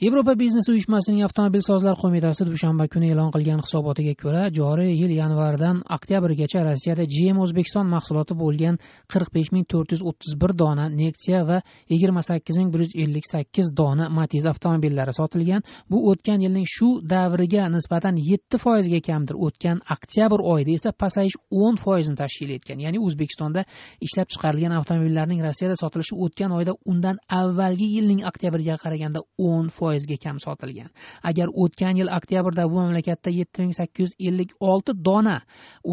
yevropa biznes uyushmasining avtomobilsozlar qo'mitasi dushanba kuni e'lon qilgan hisobotiga ko'ra joriy yil yanvardan oktyabrgacha rossiyada gm o'zbekiston mahsuloti bo'lgan qirq besh ming to'rt yuz o'ttiz bir dona nexia va yigirma sakkiz ming bir yuz ellik sakkiz dona matiz avtomobillari sotilgan bu o'tgan yilning shu davriga nisbatan yetti foizga kamdir o'tgan oktyabr oyida esa pasayish o'n foizni tashkil etgan ya'ni o'zbekistonda ishlab chiqarilgan avtomobillarning rossiyada sotilishi o'tgan oyda undan avvalgi yilning oktyabriga qaraganda o'n foiz foizga kam sotilgan agar o'tgan yil oktyabrda bu mamlakatda yetti ming sakkiz yuz ellik olti dona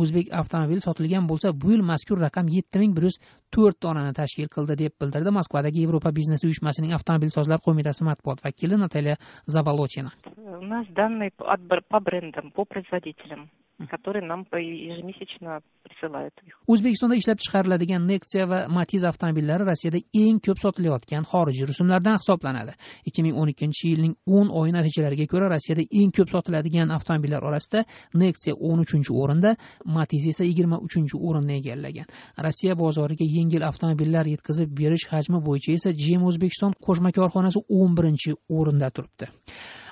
o'zbek avtomobili sotilgan bo'lsa bu yil mazkur raqam yetti ming bir yuz to'rt donani tashkil qildi deb bildirdi moskvadagi yevropa biznesi uyushmasining avtomobilsozlar qo'mitasi matbuot vakili natalya zabolotina э, у нас данные по брендам по производителям которые нам ежемесячно присылают o'zbekistonda ishlab chiqariladigan nexia va matiz avtomobillari rossiyada eng ko'p sotilayotgan xorijiy rusumlardan hisoblanadi ikki ming o'n ikkinchi yilning o'n oyi natijalariga ko'ra rossiyada eng ko'p sotiladigan avtomobillar orasida nexia o'n uchinchi o'rinda matiz esa yigirma uchinchi o'rinni egallagan rossiya bozoriga yengil avtomobillar yetkazib berish hajmi bo'yicha esa jim o'zbekiston qo'shma korxonasi o'n birinchi o'rinda turibdi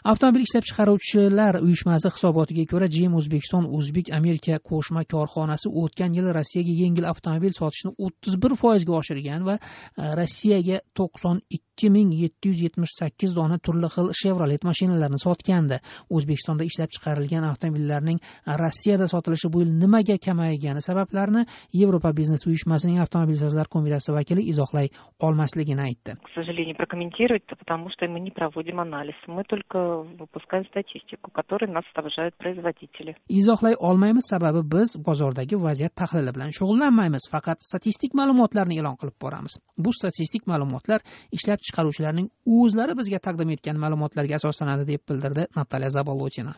avtomobil ishlab chiqaruvchilar uyushmasi hisobotiga ko'ra gm o'zbekiston o'zbek amerika qo'shma korxonasi o'tgan yil rossiyaga yengil avtomobil sotishni o'ttiz bir foizga oshirgan va e, rossiyaga to'qson ikki ming yetti yuz yetmish sakkiz dona turli xil chevrolet mashinalarini sotgandi o'zbekistonda ishlab chiqarilgan avtomobillarning rossiyada sotilishi bu yil nimaga kamaygani sabablarini yevropa biznes uyushmasining avtomobilsozlar qo'mitasi vakili izohlay olmasligini aytdi к сожалению прокомментировать потому что мы не проводим анализ мы только выпускаем статистику, которой нас снабжают производители. Изохлай олмаймыз, сабабы біз бозордаги вазият тахлили билан шуғылланмаймыз, факат статистик малумотларни илон қилиб борамиз. Бу статистик малумотлар ишлаб чиқарувчиларнинг ўзлари бизга тақдим этган малумотларга асосланади, деб билдирди Наталья Заболотина.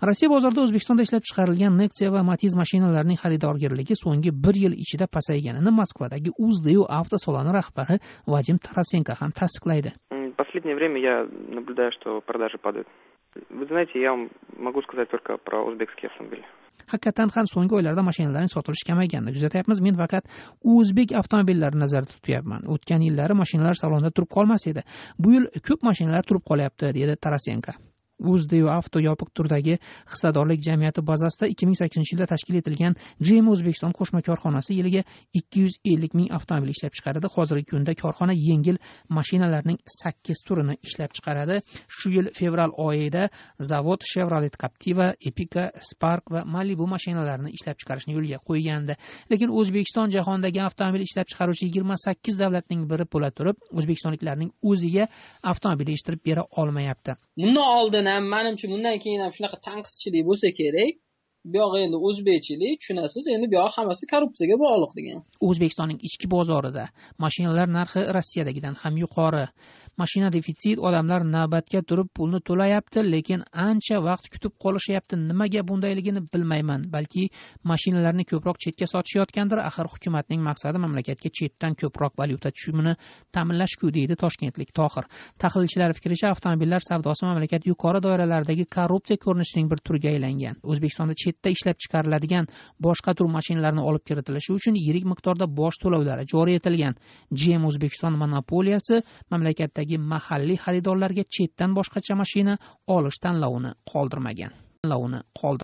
Россия bozorida O'zbekistonda ishlab chiqarilgan Nexia ва Matiz mashinalarining xaridorgirligi so'nggi bir yil ichida pasayganini Moskvadagi Uzdeo avtosaloni rahbari Vadim Tarasenko ham tasdiqlaydi. Hmm. последнее время я наблюдаю, что продажи падают. Вы знаете, я вам могу сказать только про o'zbekский avtomobil haqiqatdan ham so'nggi oylarda mashinalarning sotilishi kamayganini kuzatyapmiz men faqat o'zbek avtomobillarini nazarda tutyapman o'tgan yillari mashinalar salonda turib qolmas edi bu yil ko'p mashinalar turib qolyapti dedi tarasenko avto yopiq turdagi hissadorlik jamiyati bazasida ikki ming sakkizinchi yilda tashkil etilgan gm o'zbekiston qo'shma korxonasi yiliga ikki yuz ellik ming avtomobil ishlab chiqaradi hozirgi kunda korxona yengil mashinalarning sakkiz turini ishlab chiqaradi shu yil fevral oyida zavod chevrolet captiva epica spark va malibu mashinalarini ishlab chiqarishni yo'lga qo'ygandi lekin o'zbekiston jahondagi avtomobil ishlab chiqaruvchi yigirma sakkiz davlatning biri bo'la turib o'zbekistonliklarning o'ziga avtomobil yetishtirib bera olmayapti bundan oldin ham manimcha bundan keyin ham shunaqa tanqidchilik bo'lsa kerak bu yog'i endi o'zbekchilik tushunasiz endi bu yog'i hammasi korrupsiyaga bog'liq degan o'zbekistonning ichki bozorida mashinalar narxi rossiyadagidan ham yuqori mashina defitsit odamlar navbatga turib pulni to'layapti lekin ancha vaqt kutib qolishyapti nimaga bundayligini bilmayman balki mashinalarni ko'proq chetga sotishayotgandir axir hukumatning maqsadi mamlakatga chetdan ko'proq valyuta tushumini ta'minlashku deydi toshkentlik tohir tahlilchilar fikricha avtomobillar savdosi mamlakat yuqori doiralaridagi korrupsiya ko'rinishining bir turiga aylangan o'zbekistonda chetda ishlab chiqariladigan boshqa tur mashinalarni olib kiritilishi uchun yirik miqdorda boj to'lovlari joriy etilgan gm o'zbekiston monopoliyasi mamlakatdagi shahardagi mahalliy xaridorlarga chetdan boshqacha mashina olish tanlovini qoldirmagan